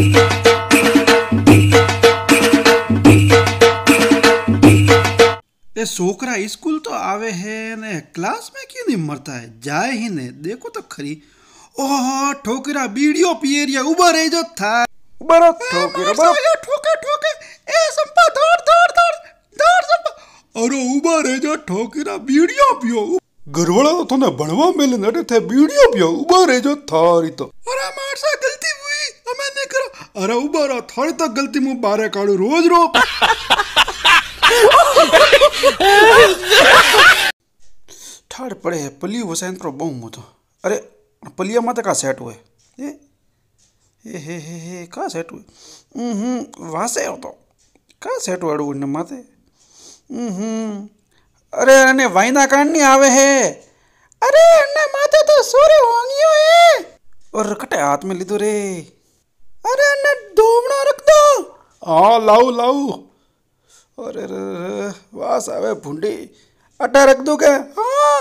ए सोकरा school तो आवे है ने क्लास में क्यों नहीं मरता है जाए ही ने देखो तो खरी ओह ठोकरा बीडियो पिए उबर है जो था उबर ठोकरा उबर ठोके ठोके ए संपा दौड़ दौड़ दौड़ दौड़ संपा अरे उबर है जो ठोकरा बीडियो पियो घरवाला तो ना बनवा मेले नडे थे बीडियो पियो उबर है जो थारी तो अरे અરે ઉભો રહો થોડી તો ગલતી હું બારે કાઢું રોજ રો ઠાડ પડે પલ્લી વસાઈન પ્રો બહુ મોટો અરે પલિયામાં તો કા સેટ હોય એ એ હે હે હે કા સેટ હોય હમ હમ વાસે હતો કા સેટ વાળું ને માથે હમ હમ અરે અને વાયના કાંડની આવે હે અરે અને માથે તો સોરે વાંગ્યો હે ઓર કટે હાથ મેં લીધું રે अरे दो बना रख दो हाँ लाओ लाओ अरे रे रे वाह सावे भुंडी अटा रख दो क्या हाँ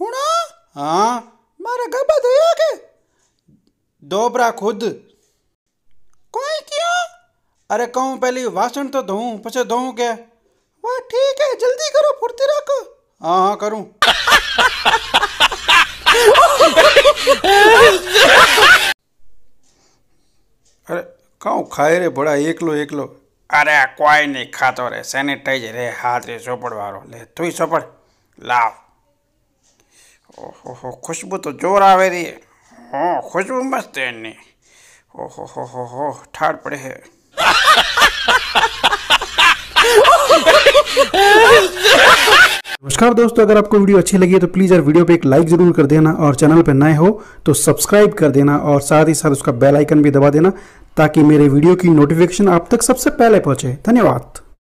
हुना हाँ मारा गब्बा धोया के दोबरा खुद कोई क्यों अरे कहूँ पहले वासन तो धोऊं पछे धोऊं क्या वाह ठीक है जल्दी करो फुर्ती रखो हाँ हाँ करूँ અરે કહું ખાય રે ભડા એકલો એકલો અરે કોઈ નહીં ખાતો રે સેનિટાઈઝર રે હાથ રે ચોપડવાળો લે તુંય ચોપડ લાવ ઓહો ખુશ્બુ તો જોર આવે રહી હો ખુશ્બુ મસ્ત એની ઓહો હો હો હો ઠાર પડે હે नमस्कार दोस्तों अगर आपको वीडियो अच्छी लगी है तो प्लीज़ यार वीडियो पे एक लाइक ज़रूर कर देना और चैनल पर नए हो तो सब्सक्राइब कर देना और साथ ही साथ उसका बेल आइकन भी दबा देना ताकि मेरे वीडियो की नोटिफिकेशन आप तक सबसे पहले पहुंचे धन्यवाद